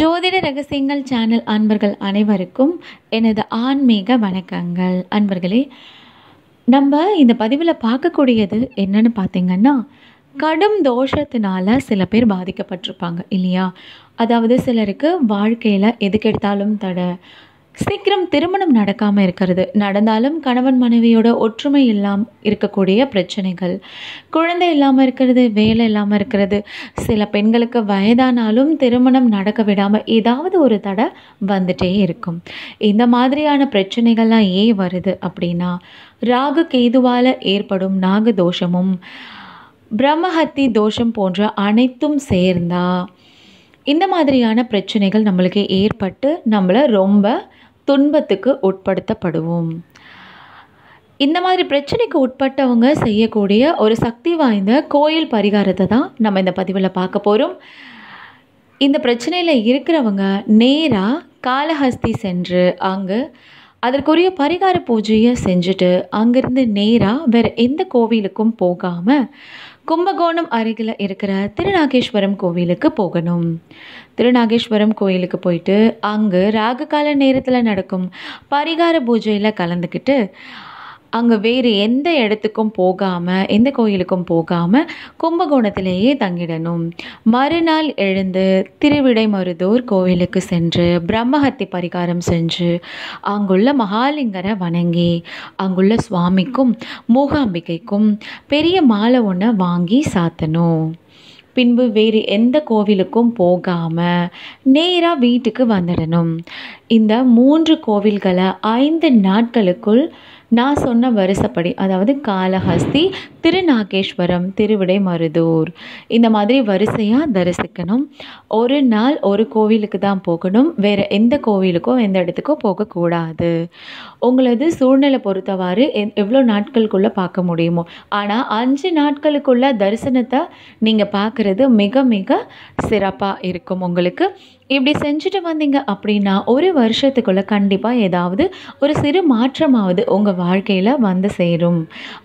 ஜோதிட ரகசியங்கள் சேனல் அன்பர்கள் அனைவருக்கும் எனது ஆன்மீக வணக்கங்கள் அன்பர்களே நம்ம இந்த பதிவில் பார்க்கக்கூடியது என்னன்னு பார்த்திங்கன்னா கடும் தோஷத்தினால சில பேர் பாதிக்கப்பட்டிருப்பாங்க இல்லையா அதாவது சிலருக்கு வாழ்க்கையில் எதுக்கெடுத்தாலும் தடை சீக்கிரம் திருமணம் நடக்காமல் இருக்கிறது நடந்தாலும் கணவன் மனைவியோட ஒற்றுமை இல்லாமல் இருக்கக்கூடிய பிரச்சனைகள் குழந்தை இல்லாமல் இருக்கிறது வேலை இல்லாமல் இருக்கிறது சில பெண்களுக்கு வயதானாலும் திருமணம் நடக்க விடாமல் ஏதாவது ஒரு தடை வந்துட்டே இருக்கும் இந்த மாதிரியான பிரச்சனைகள்லாம் ஏன் வருது அப்படின்னா ராகு கேதுவால் ஏற்படும் நாக தோஷமும் பிரம்மஹத்தி தோஷம் போன்ற அனைத்தும் சேர்ந்தால் இந்த மாதிரியான பிரச்சனைகள் நம்மளுக்கு ஏற்பட்டு நம்மளை ரொம்ப துன்பத்துக்கு உட்படுத்தப்படுவோம் இந்த மாதிரி பிரச்சனைக்கு உட்பட்டவங்க செய்யக்கூடிய ஒரு சக்தி வாய்ந்த கோயில் பரிகாரத்தை தான் நம்ம இந்த பதிவில் பார்க்க போகிறோம் இந்த பிரச்சனையில் இருக்கிறவங்க நேராக காலஹஸ்தி சென்று அங்கே அதற்குரிய பரிகார பூஜையை செஞ்சுட்டு அங்கேருந்து நேராக வேறு எந்த கோவிலுக்கும் போகாமல் கும்பகோணம் அருகில் இருக்கிற திருநாகேஸ்வரம் கோவிலுக்கு போகணும் திருநாகேஸ்வரம் கோயிலுக்கு போயிட்டு அங்கு ராகுகால கால நேரத்தில் நடக்கும் பரிகார பூஜையில் கலந்துக்கிட்டு அங்கே வேறு எந்த இடத்துக்கும் போகாமல் எந்த கோயிலுக்கும் போகாமல் கும்பகோணத்திலேயே தங்கிடணும் மறுநாள் எழுந்து திருவிடை மருதூர் கோவிலுக்கு சென்று பிரம்மஹத்தி பரிகாரம் செஞ்சு அங்குள்ள மகாலிங்கரை வணங்கி அங்குள்ள சுவாமிக்கும் மூகாம்பிகைக்கும் பெரிய மாலை ஒன்று வாங்கி சாத்தணும் பின்பு வேறு எந்த கோவிலுக்கும் போகாமல் நேராக வீட்டுக்கு வந்துடணும் இந்த மூன்று கோவில்களை ஐந்து நாட்களுக்குள் நான் சொன்ன வரிசைப்படி அதாவது காலஹஸ்தி திருநாகேஸ்வரம் திருவிடை மருதூர் இந்த மாதிரி வரிசையாக தரிசிக்கணும் ஒரு நாள் ஒரு கோவிலுக்கு தான் போகணும் வேறு எந்த கோவிலுக்கோ எந்த இடத்துக்கோ போகக்கூடாது உங்களது சூழ்நிலை பொறுத்தவாறு எவ்வளோ நாட்களுக்குள்ளே பார்க்க முடியுமோ ஆனால் அஞ்சு நாட்களுக்குள்ள தரிசனத்தை நீங்கள் பார்க்குறது மிக மிக சிறப்பாக இருக்கும் உங்களுக்கு இப்படி செஞ்சுட்டு வந்தீங்க அப்படின்னா ஒரு வருஷத்துக்குள்ளே கண்டிப்பாக ஏதாவது ஒரு சிறு மாற்றமாவது உங்கள் வாழ்க்கையில் வந்து சேரும்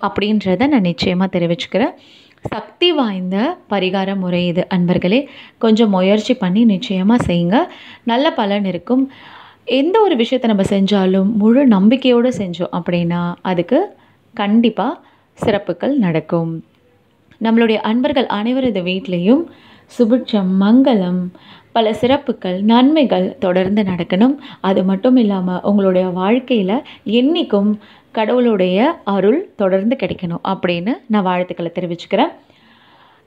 அப்படின்றத நான் நிச்சயமாக தெரிவிச்சுக்கிறேன் சக்தி வாய்ந்த பரிகார முறை இது அன்பர்களே கொஞ்சம் முயற்சி பண்ணி நிச்சயமாக செய்யுங்க நல்ல பலன் இருக்கும் எந்த ஒரு விஷயத்தை நம்ம செஞ்சாலும் முழு நம்பிக்கையோடு செஞ்சோம் அப்படின்னா அதுக்கு கண்டிப்பாக சிறப்புகள் நடக்கும் நம்மளுடைய அன்பர்கள் அனைவர் வீட்லேயும் சுபிட்சம் மங்களம் பல சிறப்புகள் நன்மைகள் தொடர்ந்து நடக்கணும் அது மட்டும் இல்லாமல் உங்களுடைய வாழ்க்கையில் என்றைக்கும் கடவுளுடைய அருள் தொடர்ந்து கிடைக்கணும் அப்படின்னு நான் வாழ்த்துக்களை தெரிவிச்சுக்கிறேன்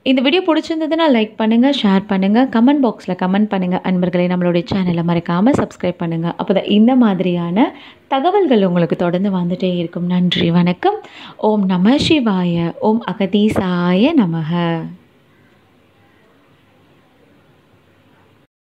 இந்த வீடியோ பிடிச்சிருந்ததுன்னா லைக் பண்ணுங்கள் ஷேர் பண்ணுங்கள் கமெண்ட் பாக்ஸில் கமெண்ட் பண்ணுங்கள் அன்பர்களை நம்மளுடைய சேனலை மறக்காமல் சப்ஸ்கிரைப் பண்ணுங்கள் அப்போ தான் இந்த மாதிரியான தகவல்கள் உங்களுக்கு தொடர்ந்து வந்துகிட்டே இருக்கும் நன்றி வணக்கம் ஓம் நம சிவாய ஓம் அகதீசாய நமக